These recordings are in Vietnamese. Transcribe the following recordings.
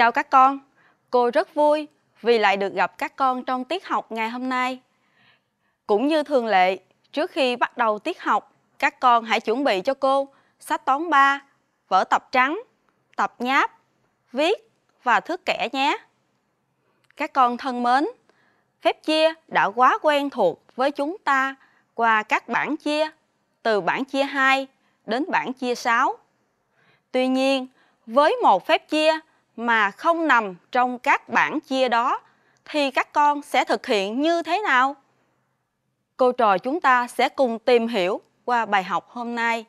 Chào các con, cô rất vui vì lại được gặp các con trong tiết học ngày hôm nay. Cũng như thường lệ, trước khi bắt đầu tiết học, các con hãy chuẩn bị cho cô sách toán 3, vở tập trắng, tập nháp, viết và thước kẻ nhé. Các con thân mến, phép chia đã quá quen thuộc với chúng ta qua các bảng chia, từ bảng chia 2 đến bảng chia 6. Tuy nhiên, với một phép chia, mà không nằm trong các bảng chia đó thì các con sẽ thực hiện như thế nào? Cô trò chúng ta sẽ cùng tìm hiểu qua bài học hôm nay.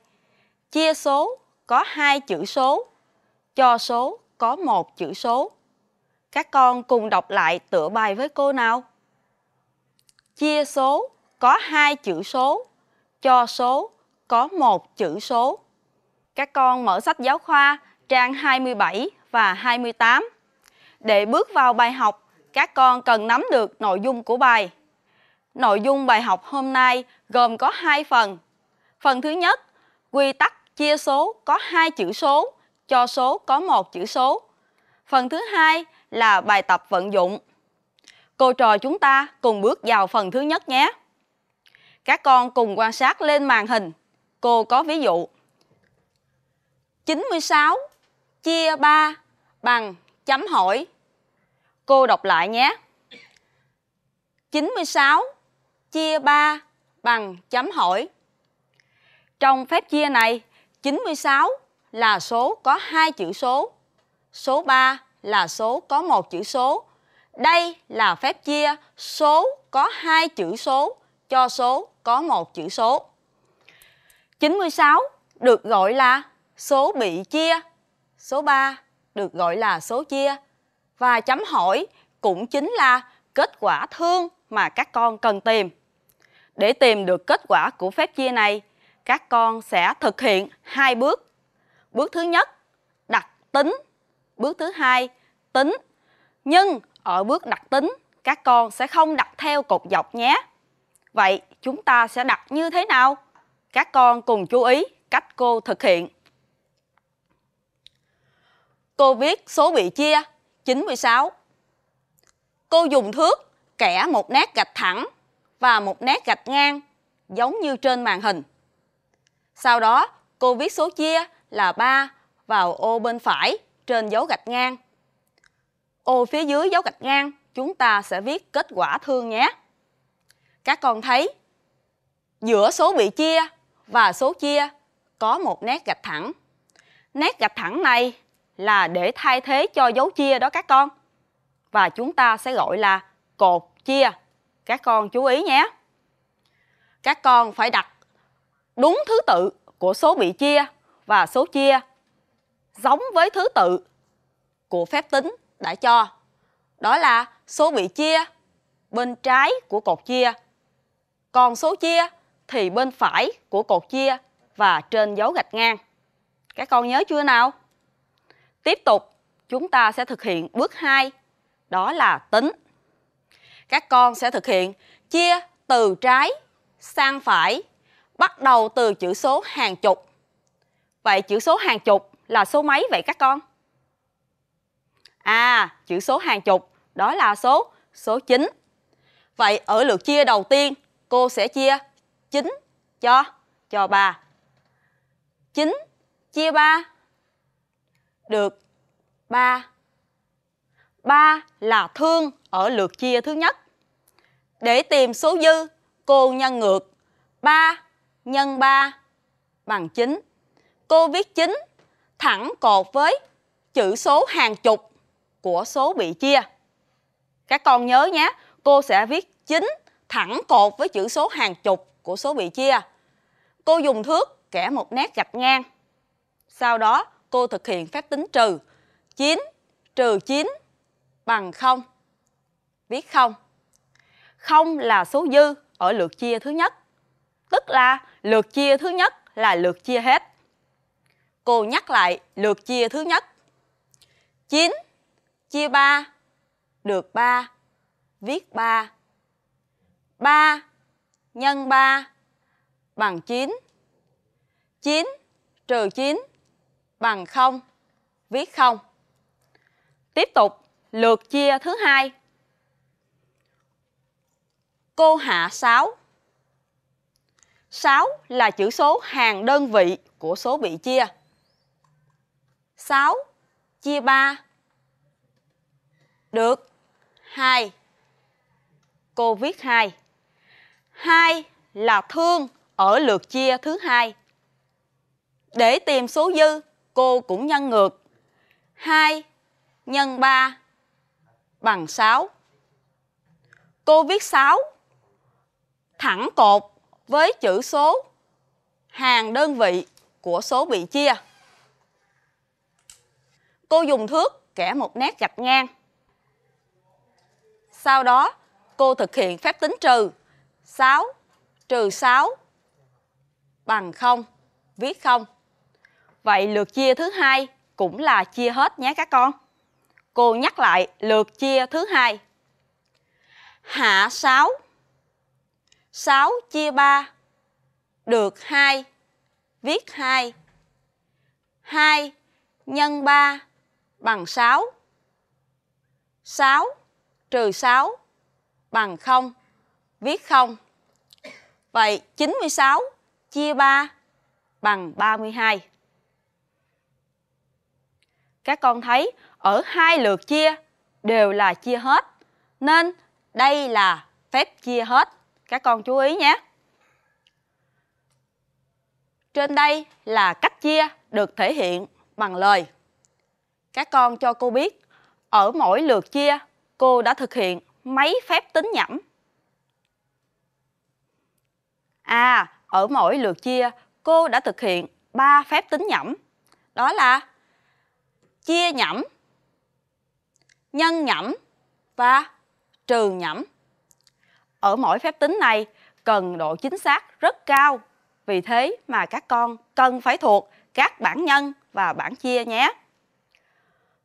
Chia số có hai chữ số, cho số có một chữ số. Các con cùng đọc lại tựa bài với cô nào. Chia số có hai chữ số, cho số có một chữ số. Các con mở sách giáo khoa trang 27 và 28. Để bước vào bài học, các con cần nắm được nội dung của bài. Nội dung bài học hôm nay gồm có hai phần. Phần thứ nhất, quy tắc chia số có hai chữ số, cho số có một chữ số. Phần thứ hai là bài tập vận dụng. Cô trò chúng ta cùng bước vào phần thứ nhất nhé. Các con cùng quan sát lên màn hình. Cô có ví dụ. 96 chia 3 bằng chấm hỏi. Cô đọc lại nhé. 96 chia 3 bằng chấm hỏi. Trong phép chia này, 96 là số có hai chữ số, số 3 là số có một chữ số. Đây là phép chia số có hai chữ số cho số có một chữ số. 96 được gọi là số bị chia. Số 3 được gọi là số chia và chấm hỏi cũng chính là kết quả thương mà các con cần tìm. Để tìm được kết quả của phép chia này, các con sẽ thực hiện hai bước. Bước thứ nhất, đặt tính. Bước thứ hai, tính. Nhưng ở bước đặt tính, các con sẽ không đặt theo cột dọc nhé. Vậy chúng ta sẽ đặt như thế nào? Các con cùng chú ý cách cô thực hiện. Cô viết số bị chia 96. Cô dùng thước kẻ một nét gạch thẳng và một nét gạch ngang giống như trên màn hình. Sau đó, cô viết số chia là 3 vào ô bên phải trên dấu gạch ngang. Ô phía dưới dấu gạch ngang, chúng ta sẽ viết kết quả thương nhé. Các con thấy, giữa số bị chia và số chia có một nét gạch thẳng. Nét gạch thẳng này là để thay thế cho dấu chia đó các con. Và chúng ta sẽ gọi là cột chia. Các con chú ý nhé. Các con phải đặt đúng thứ tự của số bị chia và số chia giống với thứ tự của phép tính đã cho. Đó là số bị chia bên trái của cột chia. Còn số chia thì bên phải của cột chia và trên dấu gạch ngang. Các con nhớ chưa nào? Tiếp tục, chúng ta sẽ thực hiện bước 2, đó là tính. Các con sẽ thực hiện chia từ trái sang phải, bắt đầu từ chữ số hàng chục. Vậy chữ số hàng chục là số mấy vậy các con? À, chữ số hàng chục đó là số số 9. Vậy ở lượt chia đầu tiên, cô sẽ chia 9 cho cho 3. 9 chia 3 được ba ba là thương ở lượt chia thứ nhất. Để tìm số dư, cô nhân ngược ba nhân ba bằng chín Cô viết chín thẳng cột với chữ số hàng chục của số bị chia. Các con nhớ nhé, cô sẽ viết chín thẳng cột với chữ số hàng chục của số bị chia. Cô dùng thước kẻ một nét gạch ngang. Sau đó, cô thực hiện phép tính trừ. 9 trừ 9 bằng 0. Viết 0. 0 là số dư ở lượt chia thứ nhất. Tức là lượt chia thứ nhất là lượt chia hết. Cô nhắc lại lượt chia thứ nhất. 9 chia 3 được 3. Viết 3. 3 nhân 3 bằng 9. 9 trừ 9 bằng 0, viết 0. Tiếp tục, lượt chia thứ hai. Cô hạ 6. 6 là chữ số hàng đơn vị của số bị chia. 6 chia 3 được 2. Cô viết 2. 2 là thương ở lượt chia thứ hai. Để tìm số dư cô cũng nhân ngược. 2 nhân 3 bằng 6. Cô viết 6 thẳng cột với chữ số hàng đơn vị của số bị chia. Cô dùng thước kẻ một nét gạch ngang. Sau đó, cô thực hiện phép tính trừ 6 trừ 6 bằng 0, viết 0. Vậy lượt chia thứ hai cũng là chia hết nhé các con. Cô nhắc lại lượt chia thứ hai. Hạ 6. 6 chia 3 được 2. Viết 2. 2 nhân 3 bằng 6. 6 trừ 6 bằng 0. Viết 0. Vậy 96 chia 3 bằng 32 các con thấy ở hai lượt chia đều là chia hết. Nên đây là phép chia hết. Các con chú ý nhé. Trên đây là cách chia được thể hiện bằng lời. Các con cho cô biết, ở mỗi lượt chia, cô đã thực hiện mấy phép tính nhẩm. À, ở mỗi lượt chia, cô đã thực hiện 3 phép tính nhẩm. Đó là chia nhẩm, nhân nhẩm và trừ nhẩm. Ở mỗi phép tính này cần độ chính xác rất cao, vì thế mà các con cần phải thuộc các bảng nhân và bảng chia nhé.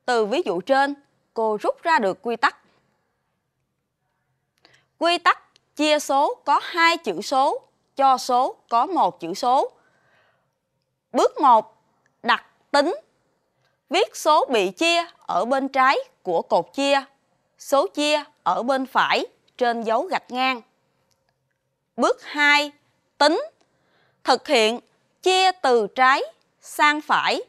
Từ ví dụ trên, cô rút ra được quy tắc. Quy tắc chia số có hai chữ số cho số có một chữ số. Bước 1. Đặt tính viết số bị chia ở bên trái của cột chia, số chia ở bên phải trên dấu gạch ngang. Bước 2. Tính Thực hiện chia từ trái sang phải,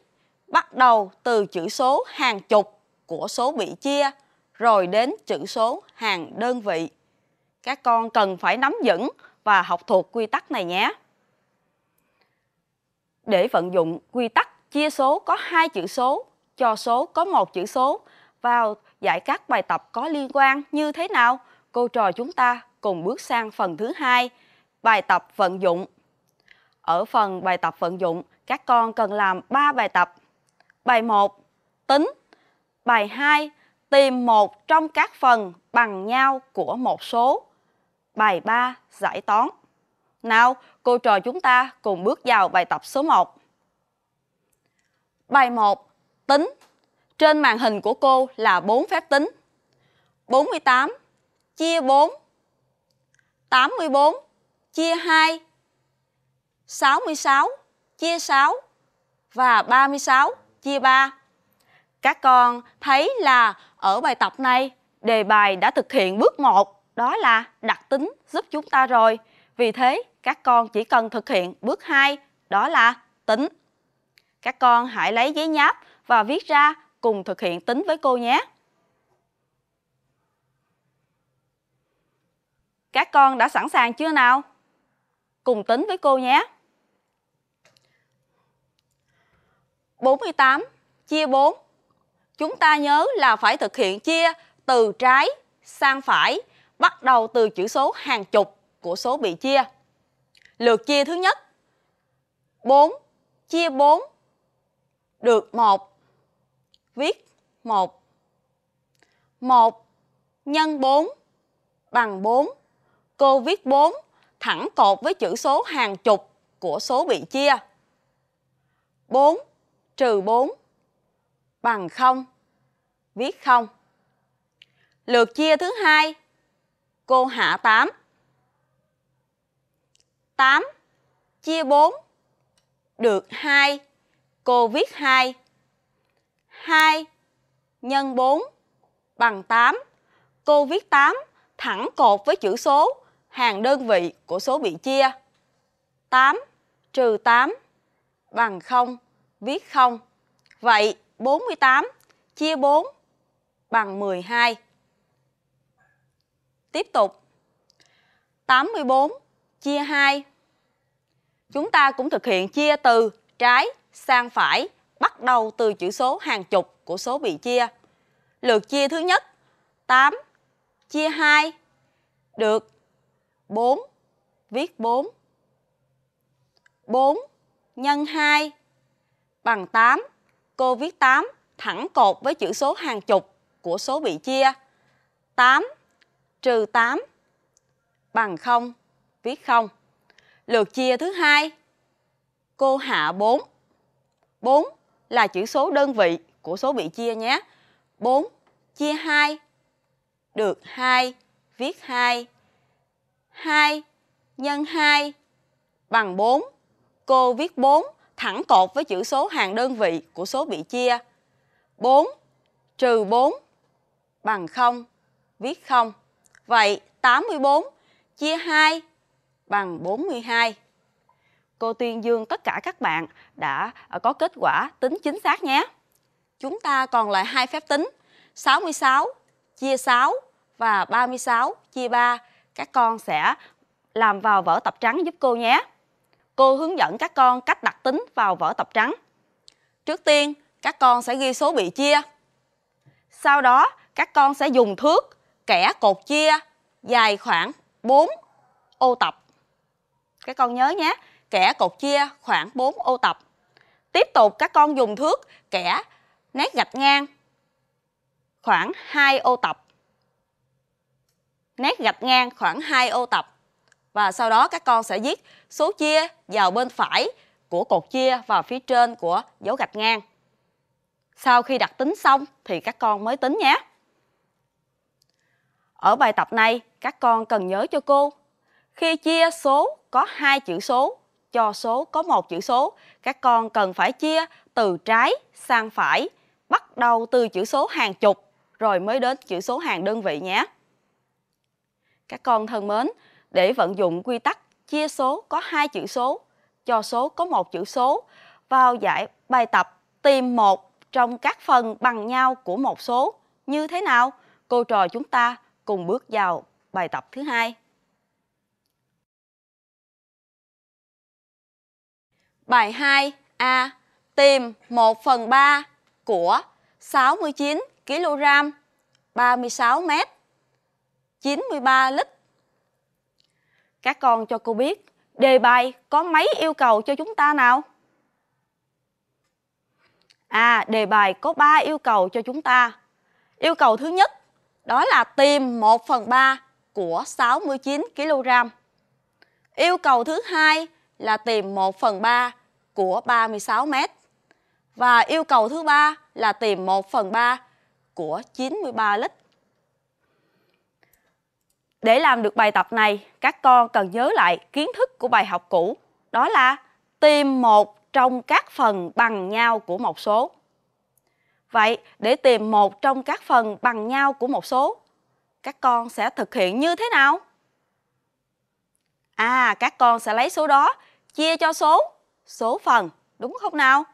bắt đầu từ chữ số hàng chục của số bị chia, rồi đến chữ số hàng đơn vị. Các con cần phải nắm vững và học thuộc quy tắc này nhé. Để vận dụng quy tắc chia số có hai chữ số cho số có một chữ số vào giải các bài tập có liên quan như thế nào? Cô trò chúng ta cùng bước sang phần thứ hai, bài tập vận dụng. Ở phần bài tập vận dụng, các con cần làm 3 bài tập. Bài 1, tính. Bài 2, tìm một trong các phần bằng nhau của một số. Bài 3, giải toán. Nào, cô trò chúng ta cùng bước vào bài tập số 1. Bài 1, tính. Trên màn hình của cô là 4 phép tính. 48 chia 4 84 chia 2 66 chia 6 và 36 chia 3. Các con thấy là ở bài tập này đề bài đã thực hiện bước 1 đó là đặt tính giúp chúng ta rồi. Vì thế các con chỉ cần thực hiện bước 2 đó là tính. Các con hãy lấy giấy nháp và viết ra cùng thực hiện tính với cô nhé. Các con đã sẵn sàng chưa nào? Cùng tính với cô nhé. 48 chia 4. Chúng ta nhớ là phải thực hiện chia từ trái sang phải, bắt đầu từ chữ số hàng chục của số bị chia. Lượt chia thứ nhất 4 chia 4 được 1 viết 1. 1 nhân 4 bằng 4. Cô viết 4 thẳng cột với chữ số hàng chục của số bị chia. 4 trừ 4 bằng 0. Viết 0. Lượt chia thứ hai cô hạ 8. 8 chia 4 được 2, cô viết 2. 2 nhân 4 bằng 8. Cô viết 8 thẳng cột với chữ số, hàng đơn vị của số bị chia. 8 trừ 8 bằng 0, viết 0. Vậy 48 chia 4 bằng 12. Tiếp tục. 84 chia 2. Chúng ta cũng thực hiện chia từ trái sang phải bắt đầu từ chữ số hàng chục của số bị chia. Lượt chia thứ nhất 8 chia 2 được 4 viết 4. 4 nhân 2 bằng 8. Cô viết 8 thẳng cột với chữ số hàng chục của số bị chia. 8 trừ 8 bằng 0, viết 0. Lượt chia thứ hai cô hạ 4. 4 là chữ số đơn vị của số bị chia nhé. 4 chia 2 được 2, viết 2. 2 nhân 2 bằng 4. Cô viết 4 thẳng cột với chữ số hàng đơn vị của số bị chia. 4 trừ 4 bằng 0, viết 0. Vậy 84 chia 2 bằng 42. Cô tuyên dương tất cả các bạn đã à, có kết quả tính chính xác nhé. Chúng ta còn lại hai phép tính 66 chia 6 và 36 chia 3. Các con sẽ làm vào vở tập trắng giúp cô nhé. Cô hướng dẫn các con cách đặt tính vào vở tập trắng. Trước tiên, các con sẽ ghi số bị chia. Sau đó, các con sẽ dùng thước kẻ cột chia dài khoảng 4 ô tập. Các con nhớ nhé, kẻ cột chia khoảng 4 ô tập. Tiếp tục các con dùng thước kẻ nét gạch ngang khoảng 2 ô tập. Nét gạch ngang khoảng 2 ô tập. Và sau đó các con sẽ viết số chia vào bên phải của cột chia và phía trên của dấu gạch ngang. Sau khi đặt tính xong thì các con mới tính nhé. Ở bài tập này, các con cần nhớ cho cô, khi chia số có hai chữ số cho số có một chữ số. Các con cần phải chia từ trái sang phải, bắt đầu từ chữ số hàng chục rồi mới đến chữ số hàng đơn vị nhé. Các con thân mến, để vận dụng quy tắc chia số có hai chữ số, cho số có một chữ số vào giải bài tập tìm một trong các phần bằng nhau của một số như thế nào? Cô trò chúng ta cùng bước vào bài tập thứ hai. Bài 2A tìm 1 phần 3 của 69 kg 36 m 93 lít. Các con cho cô biết đề bài có mấy yêu cầu cho chúng ta nào? À, đề bài có 3 yêu cầu cho chúng ta. Yêu cầu thứ nhất đó là tìm 1 phần 3 của 69 kg. Yêu cầu thứ hai là tìm 1 phần 3 của 36 mét. Và yêu cầu thứ ba là tìm 1 phần 3 của 93 lít. Để làm được bài tập này, các con cần nhớ lại kiến thức của bài học cũ, đó là tìm một trong các phần bằng nhau của một số. Vậy, để tìm một trong các phần bằng nhau của một số, các con sẽ thực hiện như thế nào? À, các con sẽ lấy số đó chia cho số số phần, đúng không nào?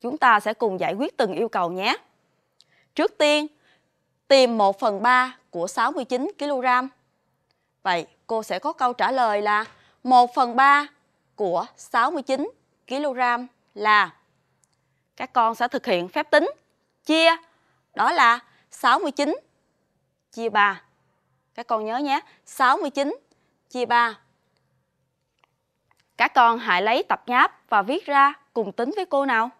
Chúng ta sẽ cùng giải quyết từng yêu cầu nhé. Trước tiên, tìm 1 phần 3 của 69 kg. Vậy cô sẽ có câu trả lời là 1 phần 3 của 69 kg là Các con sẽ thực hiện phép tính chia đó là 69 chia 3. Các con nhớ nhé, 69 chia 3 các con hãy lấy tập nháp và viết ra cùng tính với cô nào.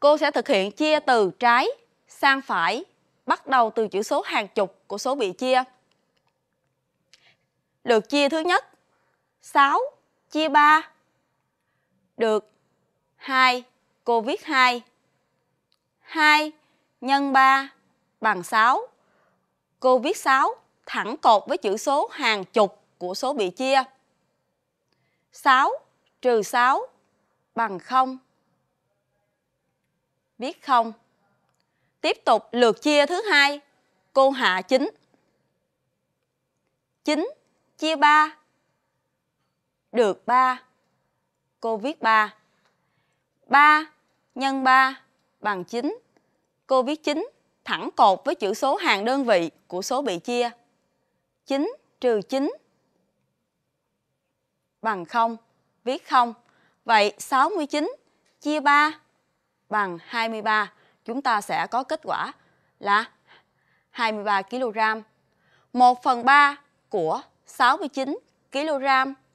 Cô sẽ thực hiện chia từ trái sang phải, bắt đầu từ chữ số hàng chục của số bị chia. được chia thứ nhất 6 chia 3 được 2, cô viết 2. 2 nhân 3 bằng 6. Cô viết 6 thẳng cột với chữ số hàng chục của số bị chia. 6 trừ 6 bằng 0. Viết 0. Tiếp tục lượt chia thứ hai, cô hạ 9. 9 chia 3 được 3. Cô viết 3. 3 nhân 3 bằng 9. Cô viết 9 thẳng cột với chữ số hàng đơn vị của số bị chia. 9 trừ 9 bằng 0, viết 0. Vậy 69 chia 3 bằng 23. Chúng ta sẽ có kết quả là 23 kg. 1 phần 3 của 69 kg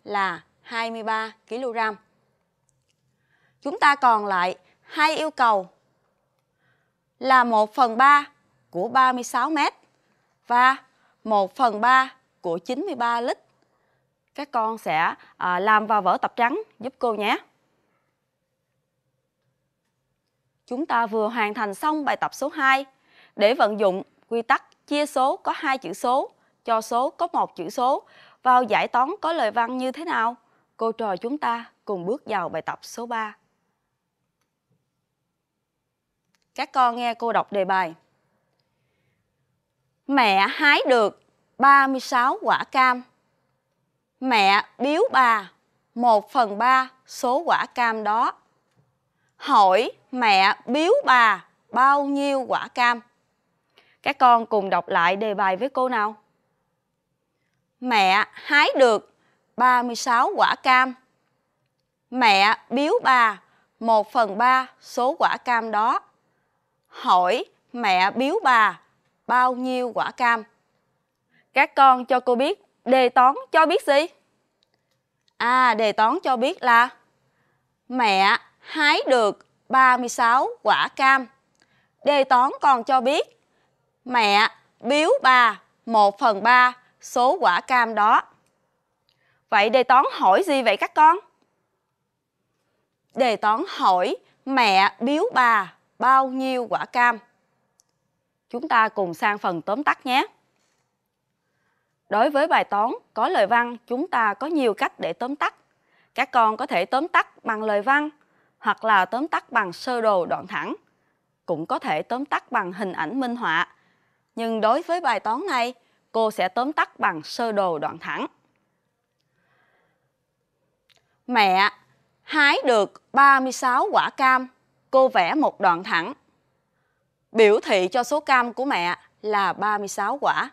là 23 kg. Chúng ta còn lại hai yêu cầu là 1 phần 3 của 36 mét và 1 phần 3 của 93 lít. Các con sẽ à, làm vào vở tập trắng giúp cô nhé. Chúng ta vừa hoàn thành xong bài tập số 2. Để vận dụng quy tắc chia số có hai chữ số, cho số có một chữ số vào giải toán có lời văn như thế nào? Cô trò chúng ta cùng bước vào bài tập số 3. Các con nghe cô đọc đề bài. Mẹ hái được 36 quả cam. Mẹ biếu bà 1 phần 3 số quả cam đó. Hỏi mẹ biếu bà bao nhiêu quả cam? Các con cùng đọc lại đề bài với cô nào. Mẹ hái được 36 quả cam. Mẹ biếu bà 1 phần 3 số quả cam đó hỏi mẹ biếu bà bao nhiêu quả cam? Các con cho cô biết đề toán cho biết gì? À, đề toán cho biết là mẹ hái được 36 quả cam. Đề toán còn cho biết mẹ biếu bà 1 phần 3 số quả cam đó. Vậy đề toán hỏi gì vậy các con? Đề toán hỏi mẹ biếu bà bao nhiêu quả cam? Chúng ta cùng sang phần tóm tắt nhé. Đối với bài toán có lời văn, chúng ta có nhiều cách để tóm tắt. Các con có thể tóm tắt bằng lời văn hoặc là tóm tắt bằng sơ đồ đoạn thẳng. Cũng có thể tóm tắt bằng hình ảnh minh họa. Nhưng đối với bài toán này, cô sẽ tóm tắt bằng sơ đồ đoạn thẳng. Mẹ hái được 36 quả cam cô vẽ một đoạn thẳng. Biểu thị cho số cam của mẹ là 36 quả.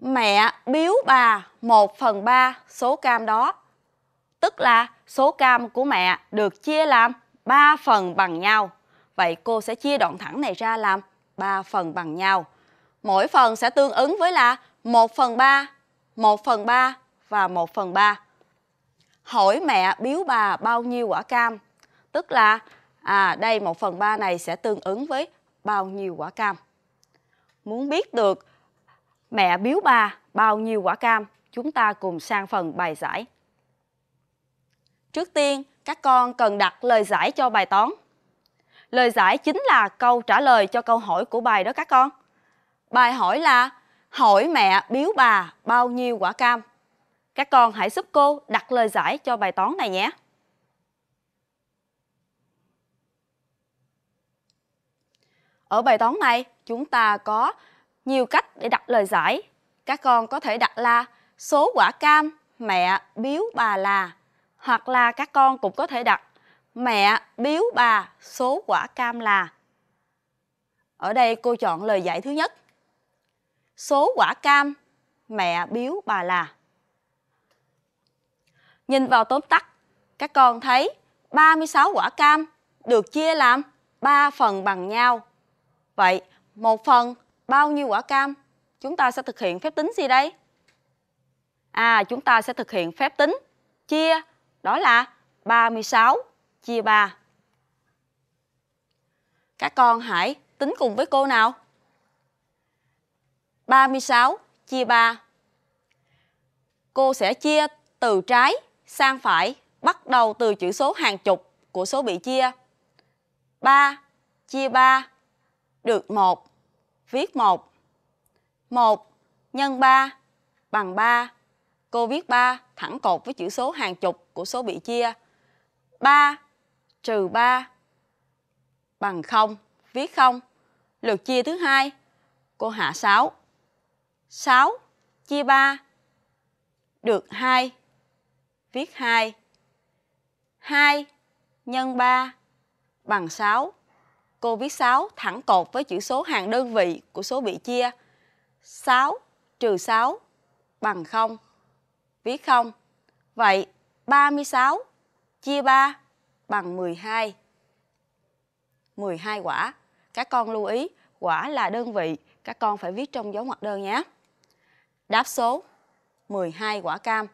Mẹ biếu bà 1 phần 3 số cam đó. Tức là số cam của mẹ được chia làm 3 phần bằng nhau. Vậy cô sẽ chia đoạn thẳng này ra làm 3 phần bằng nhau. Mỗi phần sẽ tương ứng với là 1 phần 3, 1 phần 3 và 1 phần 3. Hỏi mẹ biếu bà bao nhiêu quả cam Tức là à, đây 1 phần 3 này sẽ tương ứng với bao nhiêu quả cam. Muốn biết được mẹ biếu bà bao nhiêu quả cam, chúng ta cùng sang phần bài giải. Trước tiên, các con cần đặt lời giải cho bài toán. Lời giải chính là câu trả lời cho câu hỏi của bài đó các con. Bài hỏi là hỏi mẹ biếu bà bao nhiêu quả cam. Các con hãy giúp cô đặt lời giải cho bài toán này nhé. Ở bài toán này, chúng ta có nhiều cách để đặt lời giải. Các con có thể đặt là số quả cam mẹ biếu bà là hoặc là các con cũng có thể đặt mẹ biếu bà số quả cam là. Ở đây cô chọn lời giải thứ nhất. Số quả cam mẹ biếu bà là. Nhìn vào tóm tắt, các con thấy 36 quả cam được chia làm 3 phần bằng nhau. Vậy một phần bao nhiêu quả cam? Chúng ta sẽ thực hiện phép tính gì đây? À, chúng ta sẽ thực hiện phép tính chia đó là 36 chia 3. Các con hãy tính cùng với cô nào. 36 chia 3. Cô sẽ chia từ trái sang phải bắt đầu từ chữ số hàng chục của số bị chia. 3 chia 3 được 1. Viết 1. 1 nhân 3 bằng 3. Cô viết 3 thẳng cột với chữ số hàng chục của số bị chia. 3 trừ 3 bằng 0. Viết 0. Lượt chia thứ hai cô hạ 6. 6 chia 3 được 2. Viết 2. 2 nhân 3 bằng 6 cô viết 6 thẳng cột với chữ số hàng đơn vị của số bị chia 6 trừ 6 bằng 0. Viết 0. Vậy 36 chia 3 bằng 12. 12 quả. Các con lưu ý, quả là đơn vị, các con phải viết trong dấu ngoặc đơn nhé. Đáp số 12 quả cam.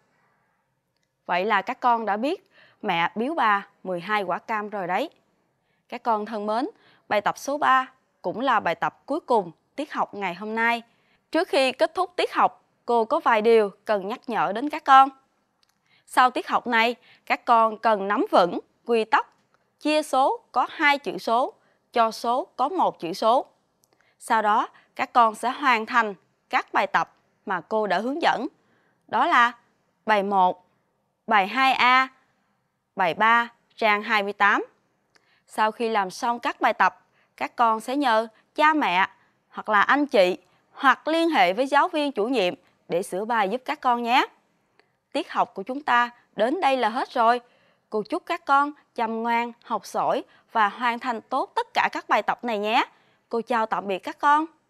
Vậy là các con đã biết mẹ biếu bà 12 quả cam rồi đấy. Các con thân mến, Bài tập số 3 cũng là bài tập cuối cùng tiết học ngày hôm nay. Trước khi kết thúc tiết học, cô có vài điều cần nhắc nhở đến các con. Sau tiết học này, các con cần nắm vững quy tắc chia số có hai chữ số cho số có một chữ số. Sau đó, các con sẽ hoàn thành các bài tập mà cô đã hướng dẫn. Đó là bài 1, bài 2A, bài 3, trang 28. Sau khi làm xong các bài tập, các con sẽ nhờ cha mẹ hoặc là anh chị hoặc liên hệ với giáo viên chủ nhiệm để sửa bài giúp các con nhé. Tiết học của chúng ta đến đây là hết rồi. Cô chúc các con chăm ngoan, học giỏi và hoàn thành tốt tất cả các bài tập này nhé. Cô chào tạm biệt các con.